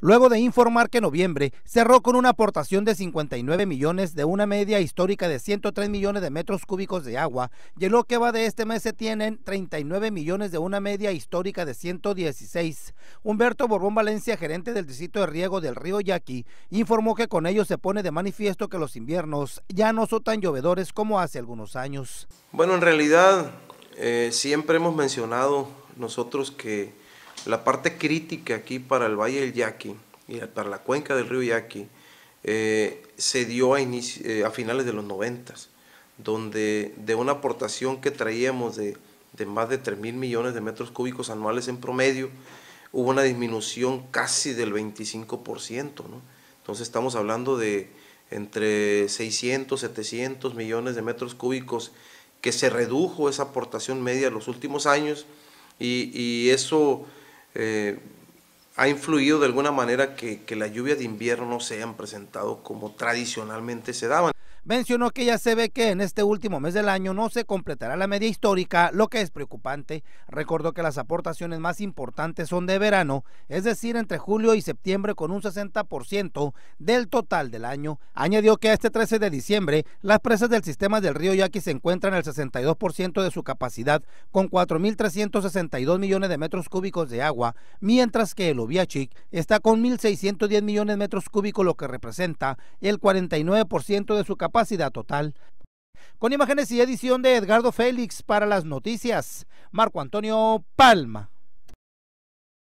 luego de informar que noviembre cerró con una aportación de 59 millones de una media histórica de 103 millones de metros cúbicos de agua y en lo que va de este mes se tienen 39 millones de una media histórica de 116. Humberto Borbón Valencia, gerente del distrito de riego del río Yaqui, informó que con ello se pone de manifiesto que los inviernos ya no son tan llovedores como hace algunos años. Bueno, en realidad eh, siempre hemos mencionado nosotros que la parte crítica aquí para el Valle del Yaqui y para la cuenca del río Yaqui eh, se dio eh, a, finales de los 90, donde de una aportación que traíamos de, más de 3 mil millones de metros cúbicos anuales en promedio, hubo una disminución casi del 25%. Entonces estamos hablando de entre 600, 700 millones de metros cúbicos que se redujo esa aportación media en los últimos años y eso eh, ha influido de alguna manera que, que las lluvias de invierno se han presentado como tradicionalmente se daban. Mencionó que ya se ve que en este último mes del año no se completará la media histórica, lo que es preocupante. Recordó que las aportaciones más importantes son de verano, es decir, entre julio y septiembre con un 60% del total del año. Añadió que a este 13 de diciembre las presas del sistema del río Yaqui se encuentran al 62% de su capacidad, con 4.362 millones de metros cúbicos de agua, mientras que el está con 1.610 millones de metros cúbicos, lo que representa el 49% de su capacidad total. Con imágenes y edición de Edgardo Félix para las noticias, Marco Antonio Palma.